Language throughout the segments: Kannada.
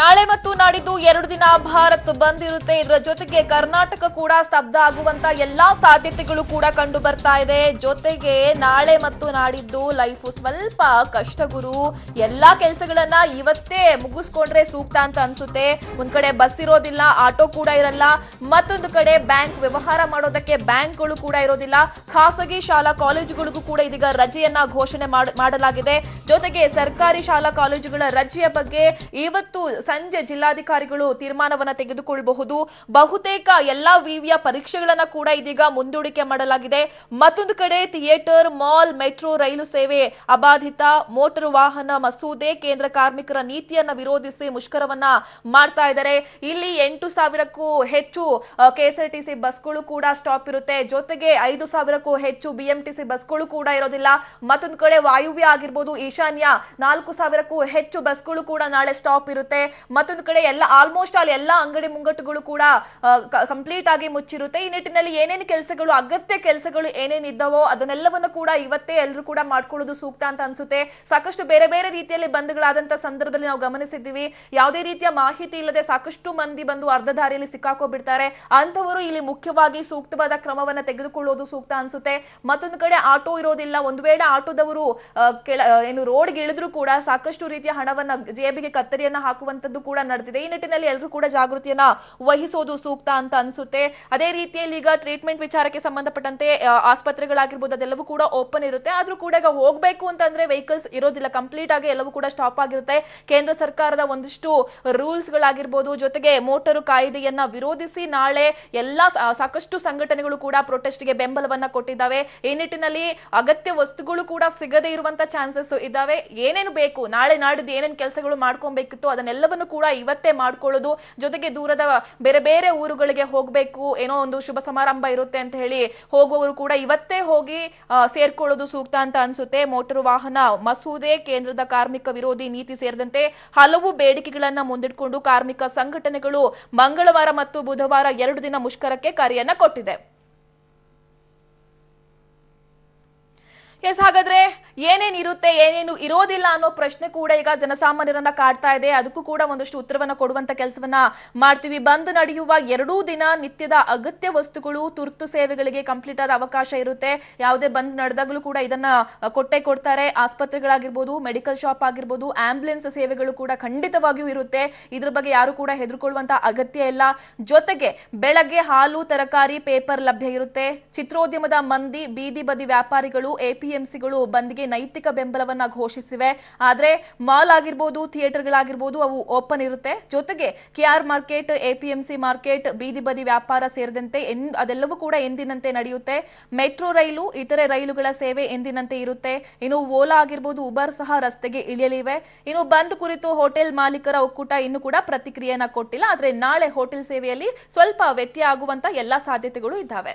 ನಾಳೆ ಮತ್ತು ನಾಡಿದ್ದು ಎರಡು ದಿನ ಭಾರತ್ ಬಂದ್ ಇರುತ್ತೆ ಇದರ ಜೊತೆಗೆ ಕರ್ನಾಟಕ ಕೂಡ ಸ್ತಬ್ಧ ಆಗುವಂತ ಎಲ್ಲಾ ಸಾಧ್ಯತೆಗಳು ಕೂಡ ಕಂಡು ಬರ್ತಾ ಇದೆ ಜೊತೆಗೆ ನಾಳೆ ಮತ್ತು ನಾಡಿದ್ದು ಲೈಫ್ ಸ್ವಲ್ಪ ಕಷ್ಟ ಗುರು ಎಲ್ಲಾ ಕೆಲಸಗಳನ್ನ ಇವತ್ತೇ ಮುಗಿಸ್ಕೊಂಡ್ರೆ ಸೂಕ್ತ ಅಂತ ಅನ್ಸುತ್ತೆ ಒಂದ್ ಕಡೆ ಬಸ್ ಇರೋದಿಲ್ಲ ಆಟೋ ಕೂಡ ಇರಲ್ಲ ಮತ್ತೊಂದು ಕಡೆ ಬ್ಯಾಂಕ್ ವ್ಯವಹಾರ ಮಾಡೋದಕ್ಕೆ ಬ್ಯಾಂಕ್ಗಳು ಕೂಡ ಇರೋದಿಲ್ಲ ಖಾಸಗಿ ಶಾಲಾ ಕಾಲೇಜುಗಳಿಗೂ ಕೂಡ ಇದೀಗ ರಜೆಯನ್ನ ಘೋಷಣೆ ಮಾಡಲಾಗಿದೆ ಜೊತೆಗೆ ಸರ್ಕಾರಿ ಶಾಲಾ ಕಾಲೇಜುಗಳ ರಜೆಯ ಬಗ್ಗೆ ಇವತ್ತು ಸಂಜೆ ಜಿಲ್ಲಾಧಿಕಾರಿಗಳು ತೀರ್ಮಾನವನ್ನು ತೆಗೆದುಕೊಳ್ಳಬಹುದು ಬಹುತೇಕ ಎಲ್ಲಾ ವಿವಿಯ ಪರೀಕ್ಷೆಗಳನ್ನ ಕೂಡ ಇದೀಗ ಮುಂದೂಡಿಕೆ ಮಾಡಲಾಗಿದೆ ಮತ್ತೊಂದು ಕಡೆ ಥಿಯೇಟರ್ ಮಾಲ್ ಮೆಟ್ರೋ ರೈಲು ಸೇವೆ ಅಬಾಧಿತ ಮೋಟರ್ ವಾಹನ ಮಸೂದೆ ಕೇಂದ್ರ ಕಾರ್ಮಿಕರ ನೀತಿಯನ್ನ ವಿರೋಧಿಸಿ ಮುಷ್ಕರವನ್ನ ಮಾಡ್ತಾ ಇದ್ದಾರೆ ಇಲ್ಲಿ ಎಂಟು ಸಾವಿರಕ್ಕೂ ಹೆಚ್ಚು ಕೆಎಸ್ಆರ್ಟಿಸಿ ಬಸ್ಗಳು ಕೂಡ ಸ್ಟಾಪ್ ಇರುತ್ತೆ ಜೊತೆಗೆ ಐದು ಸಾವಿರಕ್ಕೂ ಹೆಚ್ಚು ಬಿಎಂಟಿಸಿ ಬಸ್ಗಳು ಕೂಡ ಇರೋದಿಲ್ಲ ಮತ್ತೊಂದು ಕಡೆ ವಾಯುವ್ಯ ಆಗಿರ್ಬೋದು ಈಶಾನ್ಯ ನಾಲ್ಕು ಸಾವಿರಕ್ಕೂ ಹೆಚ್ಚು ಬಸ್ಗಳು ಕೂಡ ನಾಳೆ ಸ್ಟಾಪ್ ಇರುತ್ತೆ ಮತ್ತೊಂದು ಕಡೆ ಎಲ್ಲ ಆಲ್ಮೋಸ್ಟ್ ಆಲ್ ಎಲ್ಲ ಅಂಗಡಿ ಮುಂಗಟ್ಟುಗಳು ಕೂಡ ಕಂಪ್ಲೀಟ್ ಆಗಿ ಮುಚ್ಚಿರುತ್ತೆ ಈ ನಿಟ್ಟಿನಲ್ಲಿ ಏನೇನು ಕೆಲಸಗಳು ಅಗತ್ಯ ಕೆಲಸಗಳು ಏನೇನ್ ಇದ್ದಾವೋ ಅದನ್ನೆಲ್ಲವನ್ನು ಕೂಡ ಇವತ್ತೇ ಎಲ್ಲರೂ ಕೂಡ ಮಾಡ್ಕೊಳ್ಳೋದು ಸೂಕ್ತ ಅಂತ ಅನ್ಸುತ್ತೆ ಸಾಕಷ್ಟು ಬೇರೆ ಬೇರೆ ರೀತಿಯಲ್ಲಿ ಬಂದ್ಗಳಾದಂತಹ ಸಂದರ್ಭದಲ್ಲಿ ನಾವು ಗಮನಿಸಿದ್ದೀವಿ ಯಾವುದೇ ರೀತಿಯ ಮಾಹಿತಿ ಇಲ್ಲದೆ ಸಾಕಷ್ಟು ಮಂದಿ ಬಂದು ಅರ್ಧ ದಾರಿಯಲ್ಲಿ ಸಿಕ್ಕಾಕೋಬಿಡ್ತಾರೆ ಅಂತವರು ಇಲ್ಲಿ ಮುಖ್ಯವಾಗಿ ಸೂಕ್ತವಾದ ಕ್ರಮವನ್ನ ತೆಗೆದುಕೊಳ್ಳೋದು ಸೂಕ್ತ ಅನ್ಸುತ್ತೆ ಮತ್ತೊಂದು ಕಡೆ ಆಟೋ ಇರೋದಿಲ್ಲ ಒಂದು ವೇಳೆ ಆಟೋದವರು ಏನು ರೋಡ್ಗೆ ಇಳಿದ್ರು ಕೂಡ ಸಾಕಷ್ಟು ರೀತಿಯ ಹಣವನ್ನ ಜೇಬಿಗೆ ಕತ್ತರಿಯನ್ನ ಹಾಕುವಂತ ಅನ್ನುವಂಥದ್ದು ಕೂಡ ನಡೆದಿದೆ ಈ ನಿಟ್ಟಿನಲ್ಲಿ ಎಲ್ಲರೂ ಕೂಡ ಜಾಗೃತಿಯನ್ನ ವಹಿಸೋದು ಸೂಕ್ತ ಅಂತ ಅನಿಸುತ್ತೆ ಅದೇ ರೀತಿಯಲ್ಲಿ ಈಗ ಟ್ರೀಟ್ಮೆಂಟ್ ವಿಚಾರಕ್ಕೆ ಸಂಬಂಧಪಟ್ಟಂತೆ ಆಸ್ಪತ್ರೆಗಳಾಗಿರ್ಬೋದು ಅದೆಲ್ಲವೂ ಕೂಡ ಓಪನ್ ಇರುತ್ತೆ ಆದ್ರೂ ಕೂಡ ಈಗ ಹೋಗಬೇಕು ಅಂತಂದ್ರೆ ವೆಹಿಕಲ್ಸ್ ಇರೋದಿಲ್ಲ ಕಂಪ್ಲೀಟ್ ಆಗಿ ಎಲ್ಲವೂ ಕೂಡ ಸ್ಟಾಪ್ ಆಗಿರುತ್ತೆ ಕೇಂದ್ರ ಸರ್ಕಾರದ ಒಂದಿಷ್ಟು ರೂಲ್ಸ್ ಗಳಾಗಿರ್ಬೋದು ಜೊತೆಗೆ ಮೋಟರು ಕಾಯ್ದೆಯನ್ನ ವಿರೋಧಿಸಿ ನಾಳೆ ಎಲ್ಲಾ ಸಾಕಷ್ಟು ಸಂಘಟನೆಗಳು ಕೂಡ ಗೆ ಬೆಂಬಲವನ್ನ ಕೊಟ್ಟಿದ್ದಾವೆ ಈ ನಿಟ್ಟಿನಲ್ಲಿ ಅಗತ್ಯ ವಸ್ತುಗಳು ಕೂಡ ಸಿಗದೇ ಇರುವಂತ ಚಾನ್ಸಸ್ ಇದ್ದಾವೆ ಏನೇನು ಬೇಕು ನಾಳೆ ನಾಡಿದ್ದು ಏನೇನು ಕೆಲಸಗಳು ಮಾಡ್ಕೊಬೇಕಿತ್ತು ಅದನ್ನೆಲ್ಲ ಎಲ್ಲವನ್ನು ಕೂಡ ಇವತ್ತೇ ಮಾಡ್ಕೊಳ್ಳೋದು ಜೊತೆಗೆ ದೂರದ ಬೇರೆ ಬೇರೆ ಊರುಗಳಿಗೆ ಹೋಗಬೇಕು ಏನೋ ಒಂದು ಶುಭ ಸಮಾರಂಭ ಇರುತ್ತೆ ಅಂತ ಹೇಳಿ ಹೋಗುವವರು ಕೂಡ ಇವತ್ತೇ ಹೋಗಿ ಸೇರ್ಕೊಳ್ಳೋದು ಸೂಕ್ತ ಅಂತ ಅನ್ಸುತ್ತೆ ಮೋಟಾರು ವಾಹನ ಮಸೂದೆ ಕೇಂದ್ರದ ಕಾರ್ಮಿಕ ವಿರೋಧಿ ನೀತಿ ಸೇರಿದಂತೆ ಹಲವು ಬೇಡಿಕೆಗಳನ್ನ ಮುಂದಿಟ್ಕೊಂಡು ಕಾರ್ಮಿಕ ಸಂಘಟನೆಗಳು ಮಂಗಳವಾರ ಮತ್ತು ಬುಧವಾರ ಎರಡು ದಿನ ಮುಷ್ಕರಕ್ಕೆ ಕರೆಯನ್ನ ಕೊಟ್ಟಿದೆ ಎಸ್ ಹಾಗಾದ್ರೆ ಏನೇನಿರುತ್ತೆ ಏನೇನು ಇರೋದಿಲ್ಲ ಅನ್ನೋ ಪ್ರಶ್ನೆ ಕೂಡ ಈಗ ಜನಸಾಮಾನ್ಯರನ್ನ ಕಾಡ್ತಾ ಇದೆ ಅದಕ್ಕೂ ಕೂಡ ಒಂದಷ್ಟು ಉತ್ತರವನ್ನ ಕೊಡುವಂತ ಕೆಲಸವನ್ನ ಮಾಡ್ತೀವಿ ಬಂದ್ ನಡೆಯುವ ಎರಡೂ ದಿನ ನಿತ್ಯದ ಅಗತ್ಯ ವಸ್ತುಗಳು ತುರ್ತು ಸೇವೆಗಳಿಗೆ ಕಂಪ್ಲೀಟ್ ಆದ ಅವಕಾಶ ಇರುತ್ತೆ ಯಾವುದೇ ಬಂದ್ ನಡೆದಾಗಲೂ ಕೂಡ ಇದನ್ನ ಕೊಟ್ಟೆ ಕೊಡ್ತಾರೆ ಆಸ್ಪತ್ರೆಗಳಾಗಿರ್ಬೋದು ಮೆಡಿಕಲ್ ಶಾಪ್ ಆಗಿರ್ಬೋದು ಆಂಬ್ಯುಲೆನ್ಸ್ ಸೇವೆಗಳು ಕೂಡ ಖಂಡಿತವಾಗಿಯೂ ಇರುತ್ತೆ ಇದ್ರ ಬಗ್ಗೆ ಯಾರು ಕೂಡ ಹೆದರ್ಕೊಳ್ಳುವಂತ ಅಗತ್ಯ ಇಲ್ಲ ಜೊತೆಗೆ ಬೆಳಗ್ಗೆ ಹಾಲು ತರಕಾರಿ ಪೇಪರ್ ಲಭ್ಯ ಇರುತ್ತೆ ಚಿತ್ರೋದ್ಯಮದ ಮಂದಿ ಬೀದಿ ಬದಿ ವ್ಯಾಪಾರಿಗಳು ಎಪಿ ಗಳು ಬಂದ್ಗೆ ನೈತಿಕ ಬೆಂಬಲವನ್ನ ಘೋಷಿಸಿವೆ ಆದರೆ ಮಾಲ್ ಆಗಿರ್ಬೋದು ಥಿಯೇಟರ್ಗಳಾಗಿರ್ಬೋದು ಅವು ಓಪನ್ ಇರುತ್ತೆ ಜೊತೆಗೆ ಕೆಆರ್ ಮಾರ್ಕೆಟ್ ಎಪಿಎಂಸಿ ಮಾರ್ಕೆಟ್ ಬೀದಿ ಬದಿ ವ್ಯಾಪಾರ ಸೇರಿದಂತೆ ಅದೆಲ್ಲವೂ ಕೂಡ ಎಂದಿನಂತೆ ನಡೆಯುತ್ತೆ ಮೆಟ್ರೋ ರೈಲು ಇತರೆ ರೈಲುಗಳ ಸೇವೆ ಎಂದಿನಂತೆ ಇರುತ್ತೆ ಇನ್ನು ಓಲಾ ಆಗಿರ್ಬೋದು ಉಬರ್ ಸಹ ರಸ್ತೆಗೆ ಇಳಿಯಲಿವೆ ಇನ್ನು ಬಂದ್ ಕುರಿತು ಹೋಟೆಲ್ ಮಾಲೀಕರ ಒಕ್ಕೂಟ ಇನ್ನು ಕೂಡ ಪ್ರತಿಕ್ರಿಯೆಯನ್ನ ಕೊಟ್ಟಿಲ್ಲ ಆದರೆ ನಾಳೆ ಹೋಟೆಲ್ ಸೇವೆಯಲ್ಲಿ ಸ್ವಲ್ಪ ವ್ಯತ್ಯಯ ಆಗುವಂತ ಎಲ್ಲಾ ಸಾಧ್ಯತೆಗಳು ಇದ್ದಾವೆ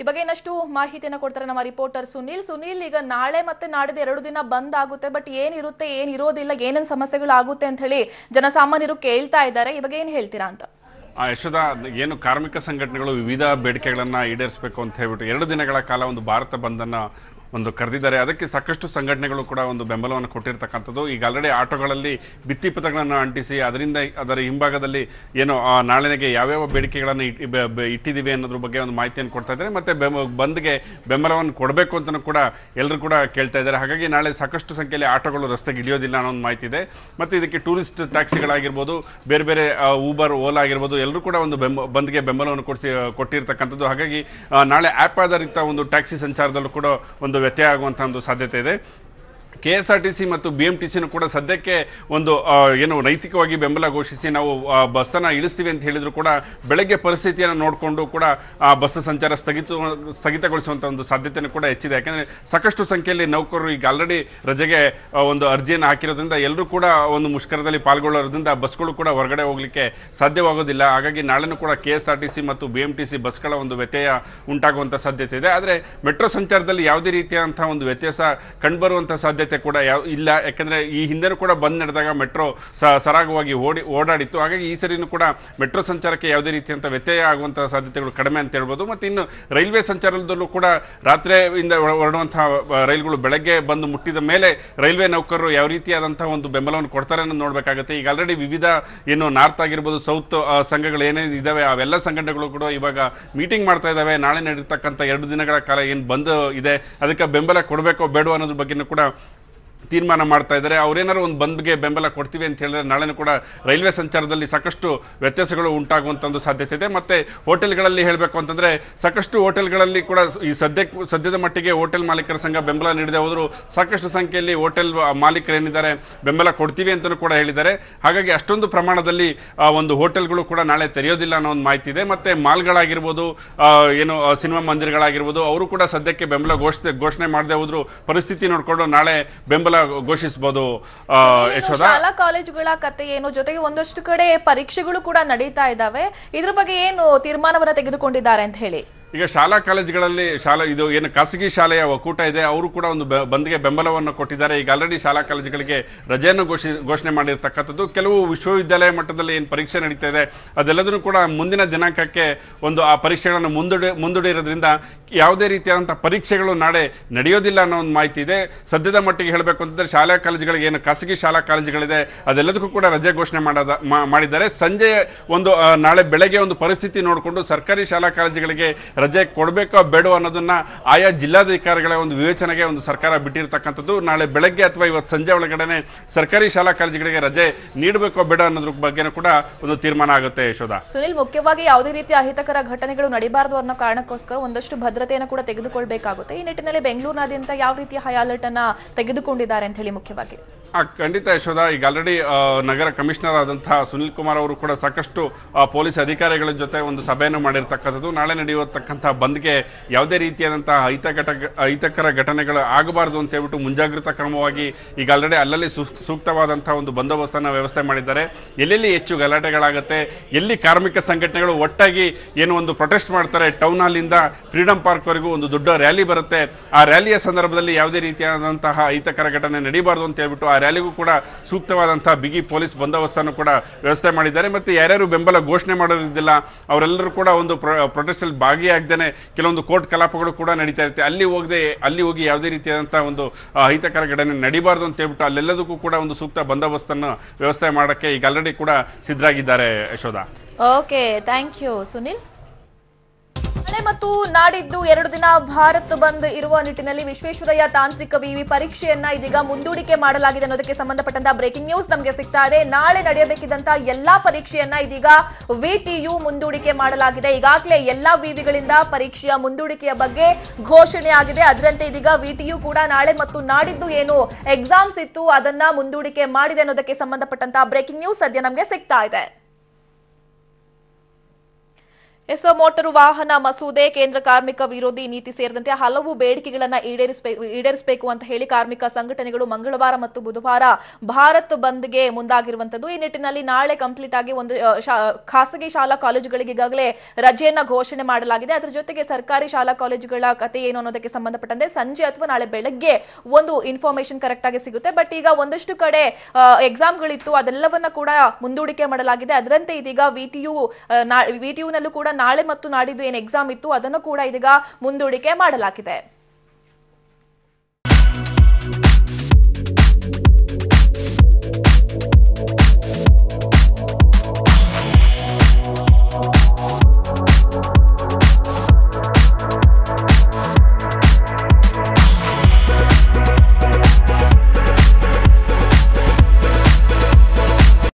ಈ ಬಗ್ಗೆ ಇನ್ನಷ್ಟು ಮಾಹಿತಿಯನ್ನು ಕೊಡ್ತಾರೆ ನಮ್ಮ ರಿಪೋರ್ಟರ್ ಸುನೀಲ್ ಸುನೀಲ್ ಈಗ ನಾಳೆ ಮತ್ತೆ ನಾಡಿದ ಎರಡು ದಿನ ಬಂದ್ ಆಗುತ್ತೆ ಬಟ್ ಏನಿರುತ್ತೆ ಏನಿರೋದಿಲ್ಲ ಏನೇನು ಆಗುತ್ತೆ ಅಂತ ಹೇಳಿ ಜನಸಾಮಾನ್ಯರು ಕೇಳ್ತಾ ಇದ್ದಾರೆ ಈ ಬಗ್ಗೆ ಏನು ಹೇಳ್ತೀರಾ ಅಂತ ಯಶೋದ ಏನು ಕಾರ್ಮಿಕ ಸಂಘಟನೆಗಳು ವಿವಿಧ ಬೇಡಿಕೆಗಳನ್ನು ಈಡೇರಿಸಬೇಕು ಅಂತ ಹೇಳ್ಬಿಟ್ಟು ಎರಡು ದಿನಗಳ ಕಾಲ ಒಂದು ಭಾರತ ಬಂದನ್ನು ಒಂದು ಕರೆದಿದ್ದಾರೆ ಅದಕ್ಕೆ ಸಾಕಷ್ಟು ಸಂಘಟನೆಗಳು ಕೂಡ ಒಂದು ಬೆಂಬಲವನ್ನು ಕೊಟ್ಟಿರ್ತಕ್ಕಂಥದ್ದು ಈಗ ಆಲ್ರೆಡಿ ಆಟೋಗಳಲ್ಲಿ ಭಿತ್ತಿ ಅಂಟಿಸಿ ಅದರಿಂದ ಅದರ ಹಿಂಭಾಗದಲ್ಲಿ ಏನು ನಾಳೆಗೆ ಯಾವ್ಯಾವ ಬೇಡಿಕೆಗಳನ್ನು ಇಟ್ಟಿದ್ದೀವಿ ಅನ್ನೋದ್ರ ಬಗ್ಗೆ ಒಂದು ಮಾಹಿತಿಯನ್ನು ಕೊಡ್ತಾ ಇದ್ದಾರೆ ಮತ್ತು ಬೆಂಬ ಬಂದ್ಗೆ ಬೆಂಬಲವನ್ನು ಕೊಡಬೇಕು ಅಂತಲೂ ಕೂಡ ಎಲ್ಲರೂ ಕೂಡ ಕೇಳ್ತಾ ಇದ್ದಾರೆ ಹಾಗಾಗಿ ನಾಳೆ ಸಾಕಷ್ಟು ಸಂಖ್ಯೆಯಲ್ಲಿ ಆಟೋಗಳು ರಸ್ತೆಗೆ ಇಳಿಯೋದಿಲ್ಲ ಅನ್ನೋ ಒಂದು ಮಾಹಿತಿ ಇದೆ ಮತ್ತು ಇದಕ್ಕೆ ಟೂರಿಸ್ಟ್ ಟ್ಯಾಕ್ಸಿಗಳಾಗಿರ್ಬೋದು ಬೇರೆ ಬೇರೆ ಊಬರ್ ಓಲಾ ಆಗಿರ್ಬೋದು ಎಲ್ಲರೂ ಕೂಡ ಒಂದು ಬೆಂಬ ಬಂದ್ಗೆ ಬೆಂಬಲವನ್ನು ಕೊಡಿಸಿ ಕೊಟ್ಟಿರ್ತಕ್ಕಂಥದ್ದು ಹಾಗಾಗಿ ನಾಳೆ ಆ್ಯಪ್ ಆಧಾರಿತ ಒಂದು ಟ್ಯಾಕ್ಸಿ ಸಂಚಾರದಲ್ಲೂ ಕೂಡ ಒಂದು Bethesda aguantando esa DTD K S R T C ಮತ್ತು ಬಿ ಎಂ ಟಿ ಸಿನೂ ಕೂಡ ಸದ್ಯಕ್ಕೆ ಒಂದು ಏನು ನೈತಿಕವಾಗಿ ಬೆಂಬಲ ಘೋಷಿಸಿ ನಾವು ಬಸ್ಸನ್ನು ಇಳಿಸ್ತೀವಿ ಅಂತ ಹೇಳಿದರೂ ಕೂಡ ಬೆಳಗ್ಗೆ ಪರಿಸ್ಥಿತಿಯನ್ನು ನೋಡಿಕೊಂಡು ಕೂಡ ಆ ಬಸ್ ಸಂಚಾರ ಸ್ಥಗಿತ ಸ್ಥಗಿತಗೊಳಿಸುವಂಥ ಒಂದು ಸಾಧ್ಯತೆಯನ್ನು ಕೂಡ ಹೆಚ್ಚಿದೆ ಯಾಕೆಂದರೆ ಸಾಕಷ್ಟು ಸಂಖ್ಯೆಯಲ್ಲಿ ನೌಕರರು ಈಗ ಆಲ್ರೆಡಿ ರಜೆಗೆ ಒಂದು ಅರ್ಜಿಯನ್ನು ಹಾಕಿರೋದ್ರಿಂದ ಎಲ್ಲರೂ ಕೂಡ ಒಂದು ಮುಷ್ಕರದಲ್ಲಿ ಪಾಲ್ಗೊಳ್ಳೋದ್ರಿಂದ ಬಸ್ಗಳು ಕೂಡ ಹೊರಗಡೆ ಹೋಗಲಿಕ್ಕೆ ಸಾಧ್ಯವಾಗೋದಿಲ್ಲ ಹಾಗಾಗಿ ನಾಳೆನೂ ಕೂಡ K S R T C ಮತ್ತು ಬಿ ಎಂ ಟಿ ಸಿ ಬಸ್ಗಳ ಒಂದು ವ್ಯತ್ಯಯ ಉಂಟಾಗುವಂಥ ಸಾಧ್ಯತೆ ಇದೆ ಆದರೆ ಮೆಟ್ರೋ ಸಂಚಾರದಲ್ಲಿ ಯಾವುದೇ ರೀತಿಯಾದಂಥ ಒಂದು ವ್ಯತ್ಯಾಸ ಕಂಡುಬರುವಂಥ ಸಾಧ್ಯತೆ ಸಾಧ್ಯತೆ ಕೂಡ ಯಾವ ಇಲ್ಲ ಯಾಕಂದರೆ ಈ ಹಿಂದೆನೂ ಕೂಡ ಬಂದ್ ನಡೆದಾಗ ಮೆಟ್ರೋ ಸರಾಗವಾಗಿ ಓಡಿ ಓಡಾಡಿತ್ತು ಹಾಗಾಗಿ ಈ ಸರಿನೂ ಕೂಡ ಮೆಟ್ರೋ ಸಂಚಾರಕ್ಕೆ ಯಾವುದೇ ರೀತಿಯಂತ ವ್ಯತ್ಯಯ ಆಗುವಂತಹ ಸಾಧ್ಯತೆಗಳು ಕಡಿಮೆ ಅಂತ ಹೇಳ್ಬೋದು ಮತ್ತು ಇನ್ನು ರೈಲ್ವೆ ಸಂಚಾರದಲ್ಲೂ ಕೂಡ ರಾತ್ರಿಯಿಂದ ಹೊರಡುವಂತಹ ರೈಲುಗಳು ಬೆಳಗ್ಗೆ ಬಂದು ಮುಟ್ಟಿದ ಮೇಲೆ ರೈಲ್ವೆ ನೌಕರರು ಯಾವ ರೀತಿಯಾದಂತಹ ಒಂದು ಬೆಂಬಲವನ್ನು ಕೊಡ್ತಾರೆ ಅನ್ನೋದು ನೋಡಬೇಕಾಗುತ್ತೆ ಈಗ ಆಲ್ರೆಡಿ ವಿವಿಧ ಏನು ನಾರ್ತ್ ಆಗಿರ್ಬೋದು ಸೌತ್ ಸಂಘಗಳು ಏನೇನು ಇದ್ದಾವೆ ಅವೆಲ್ಲ ಸಂಘಟನೆಗಳು ಕೂಡ ಇವಾಗ ಮೀಟಿಂಗ್ ಮಾಡ್ತಾ ಇದ್ದಾವೆ ನಾಳೆ ನಡೀತಕ್ಕಂಥ ಎರಡು ದಿನಗಳ ಕಾಲ ಏನು ಬಂದು ಇದೆ ಅದಕ್ಕೆ ಬೆಂಬಲ ಕೊಡಬೇಕೋ ಬೇಡೋ ಅನ್ನೋದ್ರ ಬಗ್ಗೆಯೂ ಕೂಡ ತೀರ್ಮಾನ ಮಾಡ್ತಾ ಇದ್ದಾರೆ ಅವರೇನಾದ್ರು ಒಂದು ಬಂದ್ಗೆ ಬೆಂಬಲ ಕೊಡ್ತೀವಿ ಅಂತ ಹೇಳಿದ್ರೆ ನಾಳೆನೂ ಕೂಡ ರೈಲ್ವೆ ಸಂಚಾರದಲ್ಲಿ ಸಾಕಷ್ಟು ವ್ಯತ್ಯಾಸಗಳು ಉಂಟಾಗುವಂಥ ಒಂದು ಸಾಧ್ಯತೆ ಇದೆ ಮತ್ತು ಹೋಟೆಲ್ಗಳಲ್ಲಿ ಹೇಳಬೇಕು ಅಂತಂದರೆ ಸಾಕಷ್ಟು ಹೋಟೆಲ್ಗಳಲ್ಲಿ ಕೂಡ ಈ ಸದ್ಯಕ್ಕೆ ಸದ್ಯದ ಮಟ್ಟಿಗೆ ಹೋಟೆಲ್ ಮಾಲೀಕರ ಸಂಘ ಬೆಂಬಲ ನೀಡದೆ ಹೋದರೂ ಸಾಕಷ್ಟು ಸಂಖ್ಯೆಯಲ್ಲಿ ಹೋಟೆಲ್ ಮಾಲೀಕರೇನಿದ್ದಾರೆ ಬೆಂಬಲ ಕೊಡ್ತೀವಿ ಅಂತಲೂ ಕೂಡ ಹೇಳಿದ್ದಾರೆ ಹಾಗಾಗಿ ಅಷ್ಟೊಂದು ಪ್ರಮಾಣದಲ್ಲಿ ಒಂದು ಹೋಟೆಲ್ಗಳು ಕೂಡ ನಾಳೆ ತೆರೆಯೋದಿಲ್ಲ ಅನ್ನೋ ಒಂದು ಮಾಹಿತಿ ಇದೆ ಮತ್ತು ಮಾಲ್ಗಳಾಗಿರ್ಬೋದು ಏನು ಸಿನಿಮಾ ಮಂದಿರಗಳಾಗಿರ್ಬೋದು ಅವರು ಕೂಡ ಸದ್ಯಕ್ಕೆ ಬೆಂಬಲ ಘೋಷಣೆ ಘೋಷಣೆ ಮಾಡದೆ ಹೋದರೂ ಪರಿಸ್ಥಿತಿ ನೋಡಿಕೊಂಡು ನಾಳೆ ಬೆಂಬಲ ಬೆಂಬಲ ಘೋಷಿಸಬಹುದು ಶಾಲಾ ಕಾಲೇಜುಗಳ ಕತೆ ಏನು ಜೊತೆಗೆ ಒಂದಷ್ಟು ಕಡೆ ಪರೀಕ್ಷೆಗಳು ಕೂಡ ನಡೀತಾ ಇದಾವೆ ಇದ್ರ ಬಗ್ಗೆ ಏನು ತೀರ್ಮಾನವನ್ನ ತೆಗೆದುಕೊಂಡಿದ್ದಾರೆ ಅಂತ ಹೇಳಿ ಈಗ ಶಾಲಾ ಕಾಲೇಜುಗಳಲ್ಲಿ ಶಾಲಾ ಇದು ಏನು ಖಾಸಗಿ ಶಾಲೆಯ ಒಕ್ಕೂಟ ಇದೆ ಅವರು ಕೂಡ ಒಂದು ಬಂದ್ಗೆ ಬೆಂಬಲವನ್ನು ಕೊಟ್ಟಿದ್ದಾರೆ ಈಗ ಆಲ್ರೆಡಿ ಶಾಲಾ ಕಾಲೇಜುಗಳಿಗೆ ರಜೆಯನ್ನು ಘೋಷಿ ಘೋಷಣೆ ಮಾಡಿರ್ತಕ್ಕಂಥದ್ದು ಕೆಲವು ವಿಶ್ವವಿದ್ಯಾಲಯ ಮಟ್ಟದಲ್ಲಿ ಏನು ಪರೀಕ್ಷೆ ನಡೀತಾ ಇದೆ ಅದೆಲ್ಲದನ್ನು ಕೂಡ ಮುಂದಿನ ದಿನಾಂಕಕ್ಕೆ ಒಂದು ಆ ಪರೀಕ್ಷೆಗಳನ್ನು ಮುಂದೂಡಿ ಮುಂದೂಡಿರೋದ್ರಿಂದ ಯಾವುದೇ ರೀತಿಯಾದಂಥ ಪರೀಕ್ಷೆಗಳು ನಾಳೆ ನಡೆಯೋದಿಲ್ಲ ಅನ್ನೋ ಒಂದು ಮಾಹಿತಿ ಇದೆ ಸದ್ಯದ ಮಟ್ಟಿಗೆ ಹೇಳಬೇಕು ಅಂತಂದರೆ ಶಾಲಾ ಕಾಲೇಜುಗಳಿಗೆ ಏನು ಖಾಸಗಿ ಶಾಲಾ ಕಾಲೇಜುಗಳಿದೆ ಅದೆಲ್ಲದಕ್ಕೂ ಕೂಡ ರಜೆ ಘೋಷಣೆ ಮಾಡೋದ ಮಾಡಿದ್ದಾರೆ ಸಂಜೆ ಒಂದು ನಾಳೆ ಬೆಳಗ್ಗೆ ಒಂದು ಪರಿಸ್ಥಿತಿ ನೋಡಿಕೊಂಡು ಸರ್ಕಾರಿ ಶಾಲಾ ಕಾಲೇಜುಗಳಿಗೆ ರಜೆ ಕೊಡಬೇಕೋ ಬೇಡೋ ಅನ್ನೋದನ್ನ ಆಯಾ ಜಿಲ್ಲಾಧಿಕಾರಿಗಳ ಒಂದು ವಿವೇಚನೆಗೆ ಒಂದು ಸರ್ಕಾರ ಬಿಟ್ಟಿರ್ತಕ್ಕಂಥದ್ದು ನಾಳೆ ಬೆಳಗ್ಗೆ ಅಥವಾ ಇವತ್ತು ಸಂಜೆ ಒಳಗಡೆ ಸರ್ಕಾರಿ ಶಾಲಾ ಕಾಲೇಜುಗಳಿಗೆ ರಜೆ ನೀಡಬೇಕೋ ಬೇಡ ಅನ್ನೋದ್ರ ಬಗ್ಗೆನೂ ಕೂಡ ಒಂದು ತೀರ್ಮಾನ ಆಗುತ್ತೆ ಯಶೋಧ ಸುನಿಲ್ ಮುಖ್ಯವಾಗಿ ಯಾವುದೇ ರೀತಿಯ ಅಹಿತಕರ ಘಟನೆಗಳು ನಡೀಬಾರದು ಅನ್ನೋ ಕಾರಣಕ್ಕೋಸ್ಕರ ಒಂದಷ್ಟು ಭದ್ರತೆಯನ್ನು ಕೂಡ ತೆಗೆದುಕೊಳ್ಬೇಕಾಗುತ್ತೆ ಈ ನಿಟ್ಟಿನಲ್ಲಿ ಬೆಂಗಳೂರಿನಾದ್ಯಂತ ಯಾವ ರೀತಿಯ ಹೈ ಅಲರ್ಟ್ ಅನ್ನ ತೆಗೆದುಕೊಂಡಿದ್ದಾರೆ ಅಂತ ಹೇಳಿ ಮುಖ್ಯವಾಗಿ ಖಂಡಿತ ಯಶೋಧ ಈಗ ಆಲ್ರೆಡಿ ನಗರ ಕಮಿಷನರ್ ಆದಂತಹ ಸುನಿಲ್ ಕುಮಾರ್ ಅವರು ಕೂಡ ಸಾಕಷ್ಟು ಪೊಲೀಸ್ ಅಧಿಕಾರಿಗಳ ಜೊತೆ ಒಂದು ಸಭೆಯನ್ನು ಮಾಡಿರ್ತಕ್ಕಂಥದ್ದು ನಾಳೆ ನಡೆಯುವ ಮಾಡ್ತಕ್ಕಂಥ ಬಂದ್ಗೆ ಯಾವುದೇ ರೀತಿಯಾದಂಥ ಅಹಿತಘಟ ಅಹಿತಕರ ಘಟನೆಗಳು ಆಗಬಾರ್ದು ಅಂತ ಹೇಳ್ಬಿಟ್ಟು ಮುಂಜಾಗ್ರತಾ ಕ್ರಮವಾಗಿ ಈಗ ಆಲ್ರೆಡಿ ಅಲ್ಲಲ್ಲಿ ಸೂಕ್ತವಾದಂಥ ಒಂದು ಬಂದೋಬಸ್ತನ ವ್ಯವಸ್ಥೆ ಮಾಡಿದ್ದಾರೆ ಎಲ್ಲೆಲ್ಲಿ ಹೆಚ್ಚು ಗಲಾಟೆಗಳಾಗುತ್ತೆ ಎಲ್ಲಿ ಕಾರ್ಮಿಕ ಸಂಘಟನೆಗಳು ಒಟ್ಟಾಗಿ ಏನು ಒಂದು ಪ್ರೊಟೆಸ್ಟ್ ಮಾಡ್ತಾರೆ ಟೌನ್ ಹಾಲಿಂದ ಫ್ರೀಡಂ ಪಾರ್ಕ್ವರೆಗೂ ಒಂದು ದೊಡ್ಡ ರ್ಯಾಲಿ ಬರುತ್ತೆ ಆ ರ್ಯಾಲಿಯ ಸಂದರ್ಭದಲ್ಲಿ ಯಾವುದೇ ರೀತಿಯಾದಂತಹ ಅಹಿತಕರ ಘಟನೆ ನಡೀಬಾರ್ದು ಅಂತ ಹೇಳ್ಬಿಟ್ಟು ಆ ರ್ಯಾಲಿಗೂ ಕೂಡ ಸೂಕ್ತವಾದಂತಹ ಬಿಗಿ ಪೊಲೀಸ್ ಬಂದೋಬಸ್ತನ್ನು ಕೂಡ ವ್ಯವಸ್ಥೆ ಮಾಡಿದ್ದಾರೆ ಮತ್ತು ಯಾರ್ಯಾರು ಬೆಂಬಲ ಘೋಷಣೆ ಮಾಡೋದಿಲ್ಲ ಅವರೆಲ್ಲರೂ ಕೂಡ ಒಂದು ಅಲ್ಲಿ ಭಾಗಿಯಾಗಿ ಆಗ್ದೇನೆ ಕೆಲವೊಂದು ಕೋರ್ಟ್ ಕಲಾಪಗಳು ಕೂಡ ನಡೀತಾ ಇರುತ್ತೆ ಅಲ್ಲಿ ಹೋಗದೆ ಅಲ್ಲಿ ಹೋಗಿ ಯಾವುದೇ ರೀತಿಯಾದಂಥ ಒಂದು ಅಹಿತಕರ ಘಟನೆ ನಡಿಬಾರ್ದು ಅಂತ ಹೇಳ್ಬಿಟ್ಟು ಅಲ್ಲೆಲ್ಲದಕ್ಕೂ ಕೂಡ ಒಂದು ಸೂಕ್ತ ಬಂದೋಬಸ್ತನ್ನು ವ್ಯವಸ್ಥೆ ಮಾಡಕ್ಕೆ ಈಗ ಆಲ್ರೆಡಿ ಕೂಡ ಸಿದ್ಧರಾಗಿದ್ದಾರೆ Yashoda okay thank you Sunil ನಾಳೆ ಮತ್ತು ನಾಡಿದ್ದು ಎರಡು ದಿನ ಭಾರತ್ ಬಂದ್ ಇರುವ ನಿಟ್ಟಿನಲ್ಲಿ ವಿಶ್ವೇಶ್ವರಯ್ಯ ತಾಂತ್ರಿಕ ವಿವಿ ಪರೀಕ್ಷೆಯನ್ನ ಇದೀಗ ಮುಂದೂಡಿಕೆ ಮಾಡಲಾಗಿದೆ ಅನ್ನೋದಕ್ಕೆ ಸಂಬಂಧಪಟ್ಟಂತಹ ಬ್ರೇಕಿಂಗ್ ನ್ಯೂಸ್ ನಮಗೆ ಸಿಗ್ತಾ ಇದೆ ನಾಳೆ ನಡೆಯಬೇಕಿದ್ದಂತ ಎಲ್ಲಾ ಪರೀಕ್ಷೆಯನ್ನ ಇದೀಗ ವಿಟಿಯು ಮುಂದೂಡಿಕೆ ಮಾಡಲಾಗಿದೆ ಈಗಾಗಲೇ ಎಲ್ಲಾ ವಿವಿಗಳಿಂದ ಪರೀಕ್ಷೆಯ ಮುಂದೂಡಿಕೆಯ ಬಗ್ಗೆ ಘೋಷಣೆ ಆಗಿದೆ ಅದರಂತೆ ಇದೀಗ ವಿಟಿಯು ಕೂಡ ನಾಳೆ ಮತ್ತು ನಾಡಿದ್ದು ಏನು ಎಕ್ಸಾಮ್ಸ್ ಇತ್ತು ಅದನ್ನ ಮುಂದೂಡಿಕೆ ಮಾಡಿದೆ ಅನ್ನೋದಕ್ಕೆ ಸಂಬಂಧಪಟ್ಟಂತಹ ಬ್ರೇಕಿಂಗ್ ನ್ಯೂಸ್ ಸದ್ಯ ನಮಗೆ ಸಿಗ್ತಾ ಇದೆ ಎಸ್ ಮೋಟಾರು ವಾಹನ ಮಸೂದೆ ಕೇಂದ್ರ ಕಾರ್ಮಿಕ ವಿರೋಧಿ ನೀತಿ ಸೇರಿದಂತೆ ಹಲವು ಬೇಡಿಕೆಗಳನ್ನು ಈಡೇರಿಸಬೇಕು ಈಡೇರಿಸಬೇಕು ಅಂತ ಹೇಳಿ ಕಾರ್ಮಿಕ ಸಂಘಟನೆಗಳು ಮಂಗಳವಾರ ಮತ್ತು ಬುಧವಾರ ಭಾರತ್ ಬಂದ್ಗೆ ಮುಂದಾಗಿರುವಂತದ್ದು ಈ ನಿಟ್ಟಿನಲ್ಲಿ ನಾಳೆ ಕಂಪ್ಲೀಟ್ ಆಗಿ ಒಂದು ಖಾಸಗಿ ಶಾಲಾ ಕಾಲೇಜುಗಳಿಗೆ ಈಗಾಗಲೇ ರಜೆಯನ್ನು ಘೋಷಣೆ ಮಾಡಲಾಗಿದೆ ಅದರ ಜೊತೆಗೆ ಸರ್ಕಾರಿ ಶಾಲಾ ಕಾಲೇಜುಗಳ ಕತೆ ಏನು ಅನ್ನೋದಕ್ಕೆ ಸಂಬಂಧಪಟ್ಟಂತೆ ಸಂಜೆ ಅಥವಾ ನಾಳೆ ಬೆಳಗ್ಗೆ ಒಂದು ಇನ್ಫಾರ್ಮೇಶನ್ ಕರೆಕ್ಟ್ ಆಗಿ ಸಿಗುತ್ತೆ ಬಟ್ ಈಗ ಒಂದಷ್ಟು ಕಡೆ ಎಕ್ಸಾಮ್ಗಳಿತ್ತು ಅದೆಲ್ಲವನ್ನ ಕೂಡ ಮುಂದೂಡಿಕೆ ಮಾಡಲಾಗಿದೆ ಅದರಂತೆ ಇದೀಗ ವಿಟಿಯು ವಿಟಿಯುನಲ್ಲೂ ಕೂಡ ನಾಳೆ ಮತ್ತು ನಾಡಿದ್ದು ಏನು ಎಕ್ಸಾಮ್ ಇತ್ತು ಅದನ್ನು ಕೂಡ ಇದೀಗ ಮುಂದೂಡಿಕೆ ಮಾಡಲಾಗಿದೆ